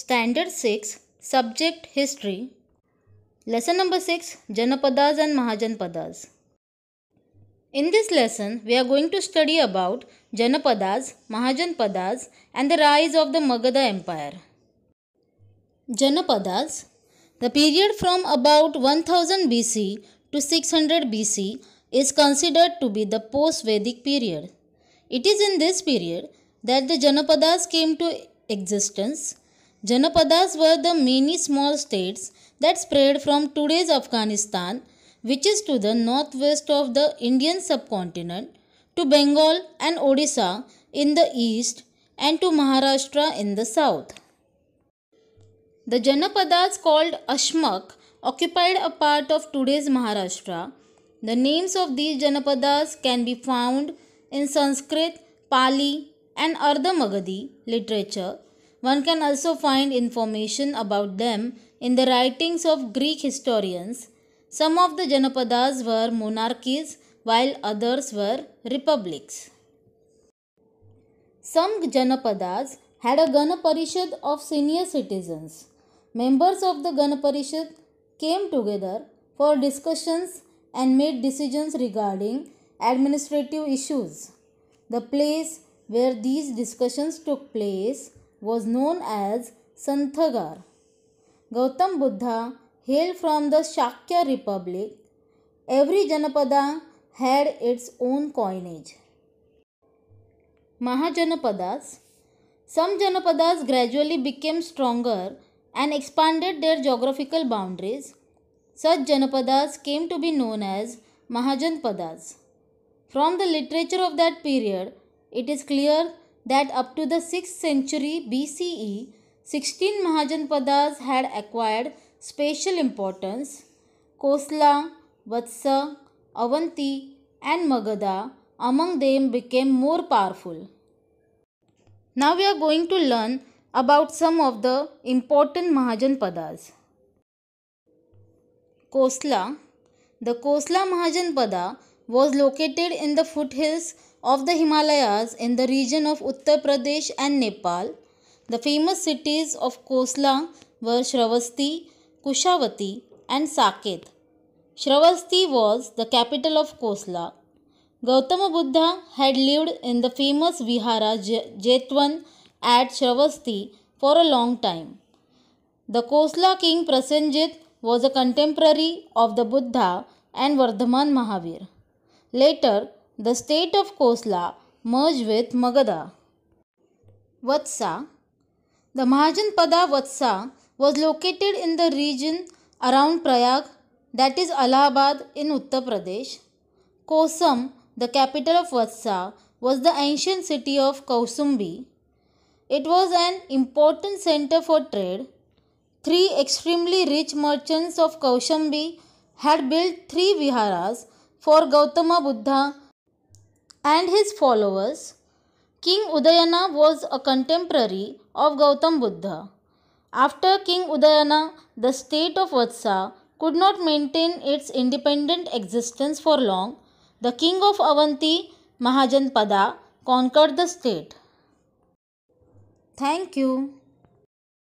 Standard 6 Subject History Lesson number 6 Janapadas and Mahajanpadas In this lesson we are going to study about Janapadas, Mahajanpadas and the rise of the Magadha Empire. Janapadas The period from about 1000 BC to 600 BC is considered to be the post-Vedic period. It is in this period that the Janapadas came to existence Janapadas were the many small states that spread from today's Afghanistan, which is to the northwest of the Indian subcontinent, to Bengal and Odisha in the east, and to Maharashtra in the south. The Janapadas called Ashmak occupied a part of today's Maharashtra. The names of these Janapadas can be found in Sanskrit, Pali, and Ardhamagadhi literature one can also find information about them in the writings of Greek historians. Some of the Janapadas were monarchies while others were republics. Some Janapadas had a Ganaparishad of senior citizens. Members of the Ganaparishad came together for discussions and made decisions regarding administrative issues. The place where these discussions took place was known as Santhagar. Gautam Buddha hailed from the Shakya Republic. Every Janapada had its own coinage. Mahajanapadas Some Janapadas gradually became stronger and expanded their geographical boundaries. Such Janapadas came to be known as Mahajanpadas. From the literature of that period, it is clear that up to the 6th century BCE, 16 Mahajanpadas had acquired special importance. Kosla, Vatsa, Avanti, and Magadha among them became more powerful. Now we are going to learn about some of the important Mahajanpadas. Kosla The Kosla Mahajanpada was located in the foothills of the Himalayas in the region of Uttar Pradesh and Nepal. The famous cities of Kosla were Shravasti, Kushavati, and Saket. Shravasti was the capital of Kosla. Gautama Buddha had lived in the famous Vihara Jetwan at Shravasti for a long time. The Kosla king Prasenjit was a contemporary of the Buddha and Vardhaman Mahavir. Later, the state of Kosla merged with Magadha. Vatsa The Mahajanpada Vatsa was located in the region around Prayag, that is Allahabad in Uttar Pradesh. Kosam, the capital of Vatsa, was the ancient city of Kausumbi. It was an important center for trade. Three extremely rich merchants of Kaushambi had built three viharas for Gautama Buddha and his followers. King Udayana was a contemporary of Gautam Buddha. After King Udayana, the state of Vatsa could not maintain its independent existence for long. The king of Avanti, Mahajanpada, conquered the state. Thank you.